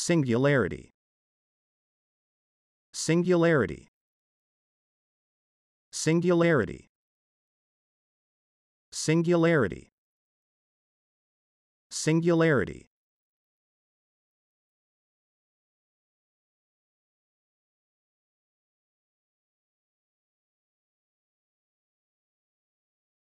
Singularity. Singularity. Singularity. Singularity. Singularity.